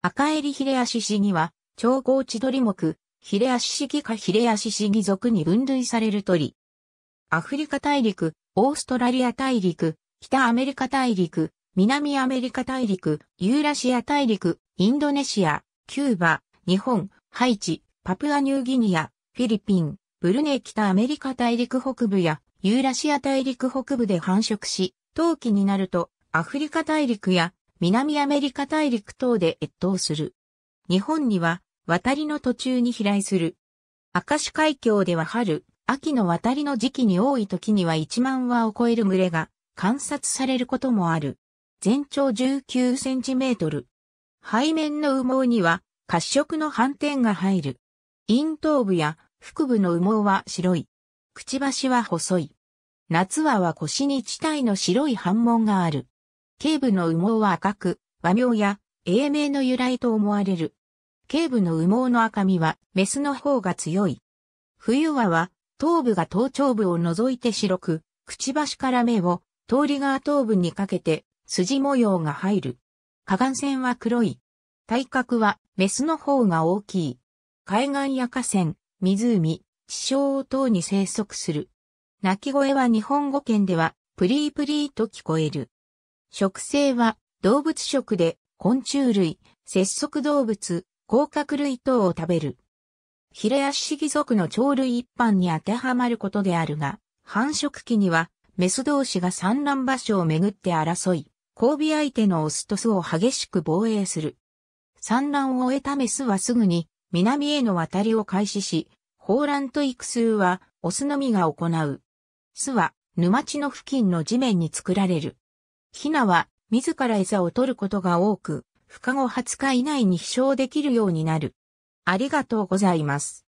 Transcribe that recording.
赤襟ヒレアシシギは、超合地鳥目、ヒレアシシギかヒレアシシギ属に分類される鳥。アフリカ大陸、オーストラリア大陸、北アメリカ大陸、南アメリカ大陸、ユーラシア大陸、インドネシア、キューバ、日本、ハイチ、パプアニューギニア、フィリピン、ブルネイ北アメリカ大陸北部やユーラシア大陸北部で繁殖し、冬季になるとアフリカ大陸や南アメリカ大陸等で越冬する。日本には渡りの途中に飛来する。明石海峡では春、秋の渡りの時期に多い時には1万羽を超える群れが観察されることもある。全長19センチメートル。背面の羽毛には褐色の斑点が入る。陰頭部や腹部の羽毛は白い。くちばしは細い。夏はは腰に地帯の白い斑紋がある。頸部の羽毛は赤く、和名や英名の由来と思われる。頸部の羽毛の赤みはメスの方が強い。冬和は頭部が頭頂部を除いて白く、くちばしから目を通り側頭部にかけて筋模様が入る。河岸線は黒い。体格はメスの方が大きい。海岸や河川、湖、地上等に生息する。鳴き声は日本語圏ではプリープリーと聞こえる。食性は動物食で昆虫類、節足動物、甲殻類等を食べる。ヒレアシシギ族の鳥類一般に当てはまることであるが、繁殖期にはメス同士が産卵場所をめぐって争い、交尾相手のオスと巣を激しく防衛する。産卵を終えたメスはすぐに南への渡りを開始し、放卵と育数はオスのみが行う。巣は沼地の付近の地面に作られる。ヒナは自ら餌を取ることが多く、孵化後20日以内に飛翔できるようになる。ありがとうございます。